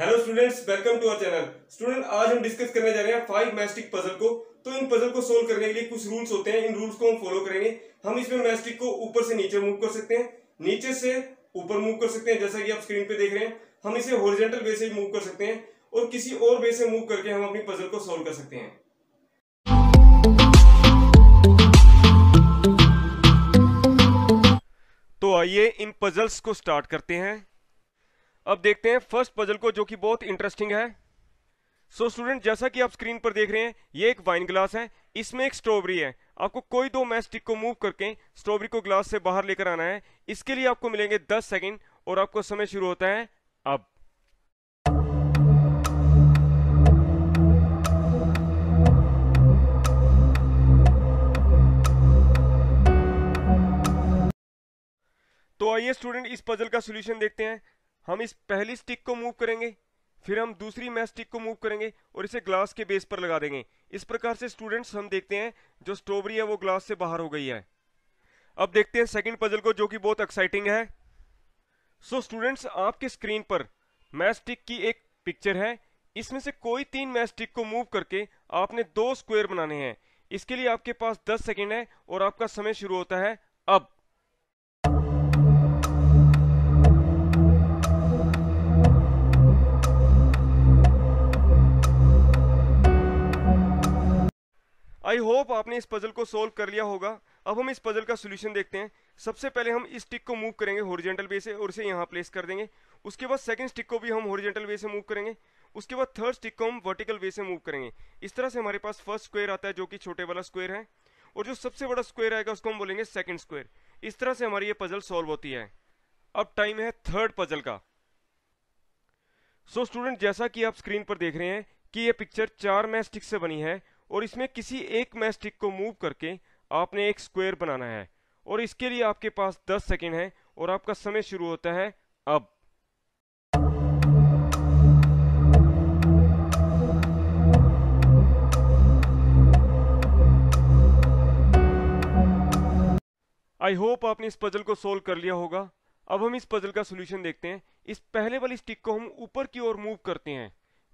hello students welcome to our channel student आज हम discuss करने जा रहे हैं फाइव मैस्टिक पजल को तो इन पजल को सोल्व करने के लिए कुछ रूल्स होते हैं इन रूल्स को हम फॉलो करेंगे हम इसमें मैस्टिक को ऊपर से नीचे मूव कर सकते हैं नीचे से ऊपर मूव कर सकते हैं जैसा कि आप स्क्रीन पे देख रहे हैं हम इसे होरिजेंटल वे से मूव कर सकते हैं और किसी और वे से मूव करके हम अपनी पजल को सोल्व कर सकते हैं तो आइए इन पजल्स को स्टार्ट करते हैं अब देखते हैं फर्स्ट पजल को जो कि बहुत इंटरेस्टिंग है सो so, स्टूडेंट जैसा कि आप स्क्रीन पर देख रहे हैं ये एक वाइन ग्लास है इसमें एक स्ट्रॉबेरी है आपको कोई दो मैच स्टिक को मूव करके स्ट्रॉबेरी को ग्लास से बाहर लेकर आना है इसके लिए आपको मिलेंगे दस सेकेंड और आपको समय शुरू होता है अब तो आइए स्टूडेंट इस पजल का सोल्यूशन देखते हैं हम इस पहली स्टिक को मूव करेंगे फिर हम दूसरी मैथ स्टिक को मूव करेंगे और इसे ग्लास के बेस पर लगा देंगे इस प्रकार से स्टूडेंट्स हम देखते हैं जो स्ट्रॉबेरी है वो ग्लास से बाहर हो गई है अब देखते हैं सेकंड पजल को जो कि बहुत एक्साइटिंग है सो so, स्टूडेंट्स आपके स्क्रीन पर मैथ स्टिक की एक पिक्चर है इसमें से कोई तीन मैथ स्टिक को मूव करके आपने दो स्क्वायर बनाने हैं इसके लिए आपके पास दस सेकेंड है और आपका समय शुरू होता है अब आई होप आपने इस पजल को सोल्व कर लिया होगा अब हम इस पजल का सोल्यूशन देखते हैं सबसे पहले हम इस टिक को मूव करेंगे हॉरिजेंटल वे से और इसे यहाँ प्लेस कर देंगे उसके बाद सेकंड स्टिक को भी हम हॉरिजेंटल वे से मूव करेंगे उसके बाद थर्ड स्टिक को हम वर्टिकल वे से मूव करेंगे इस तरह से हमारे पास फर्स्ट स्क्वायर आता है जो कि छोटे वाला स्क्वायर है और जो सबसे बड़ा स्क्वायर आएगा उसको हम बोलेंगे सेकंड स्क्वायर इस तरह से हमारी ये पजल सॉल्व होती है अब टाइम है थर्ड पजल का सो so, स्टूडेंट जैसा कि आप स्क्रीन पर देख रहे हैं कि ये पिक्चर चार मैच स्टिक से बनी है और इसमें किसी एक मैस्टिक को मूव करके आपने एक स्क्वायर बनाना है और इसके लिए आपके पास 10 सेकेंड है और आपका समय शुरू होता है अब आई होप आपने इस पजल को सोल्व कर लिया होगा अब हम इस पजल का सोल्यूशन देखते हैं इस पहले वाली स्टिक को हम ऊपर की ओर मूव करते हैं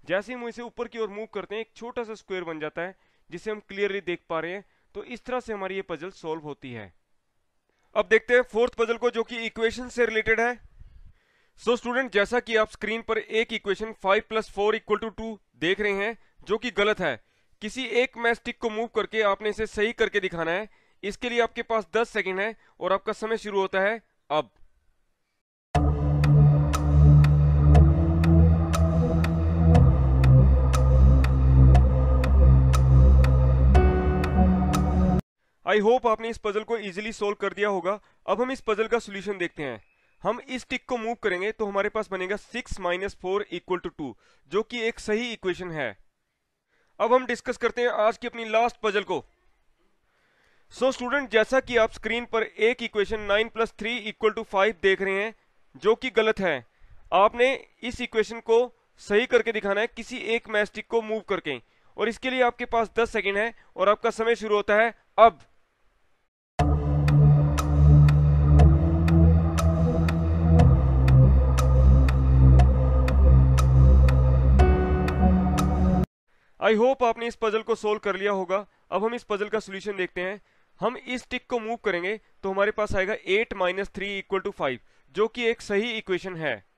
जैसे ही हम इसे ऊपर की ओर मूव करते हैं एक छोटा सा स्क्वायर बन जाता है जिसे हम क्लियरली देख पा रहे हैं तो इस तरह से हमारी ये पजल सॉल्व होती है अब देखते हैं फोर्थ पजल को जो कि इक्वेशन से रिलेटेड है सो so स्टूडेंट जैसा कि आप स्क्रीन पर एक equation 5 plus four equal to two देख रहे हैं जो कि गलत है किसी एक मैस्टिक को मूव करके आपने इसे सही करके दिखाना है इसके लिए आपके पास 10 सेकेंड है और आपका समय शुरू होता है अब आई होप आपने इस पजल को इजिली सोल्व कर दिया होगा अब हम इस पजल का सोल्यूशन देखते हैं हम इस टिक को मूव करेंगे तो हमारे पास बनेगा six minus four equal to two जो कि एक सही इक्वेशन है अब हम डिस्कस करते हैं आज की अपनी लास्ट पजल को सो so, स्टूडेंट जैसा कि आप स्क्रीन पर एक equation nine plus three equal to five देख रहे हैं जो कि गलत है आपने इस इक्वेशन को सही करके दिखाना है किसी एक मैस्टिक को मूव करके और इसके लिए आपके पास दस सेकेंड है और आपका समय शुरू होता है अब आई होप आपने इस पजल को सोल्व कर लिया होगा अब हम इस पजल का सोल्यूशन देखते हैं हम इस टिक को मूव करेंगे तो हमारे पास आएगा eight minus three equal to five जो कि एक सही इक्वेशन है